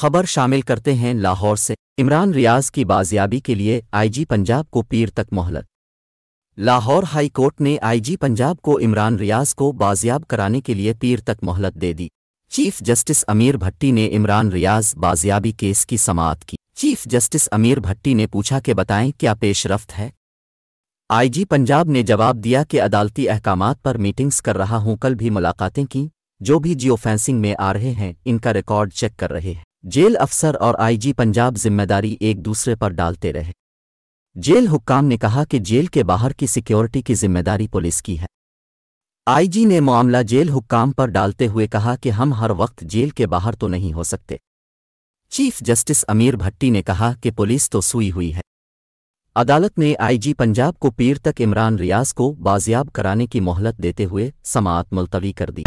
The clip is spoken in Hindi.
खबर शामिल करते हैं लाहौर से इमरान रियाज की बाजियाबी के लिए आईजी पंजाब को पीर तक मोहलत लाहौर हाई कोर्ट ने आईजी पंजाब को इमरान रियाज को बाजियाब कराने के लिए पीर तक मोहलत दे दी चीफ जस्टिस अमीर भट्टी ने इमरान रियाज बाजियाबी केस की समात की चीफ जस्टिस अमीर भट्टी ने पूछा के बताएं क्या पेशरफ्त है आईजी पंजाब ने जवाब दिया कि अदालती अहकाम पर मीटिंग्स कर रहा हूं कल भी मुलाकातें की जो भी जियो फेंसिंग में आ रहे हैं इनका रिकॉर्ड चेक कर रहे हैं जेल अफसर और आईजी पंजाब जिम्मेदारी एक दूसरे पर डालते रहे जेल हुक्काम ने कहा कि जेल के बाहर की सिक्योरिटी की जिम्मेदारी पुलिस की है आईजी ने मामला जेल हुक्काम पर डालते हुए कहा कि हम हर वक्त जेल के बाहर तो नहीं हो सकते चीफ जस्टिस अमीर भट्टी ने कहा कि पुलिस तो सुई हुई है अदालत ने आईजी पंजाब को पीर तक इमरान रियाज को बाजियाब कराने की मोहलत देते हुए समात मुलतवी कर दी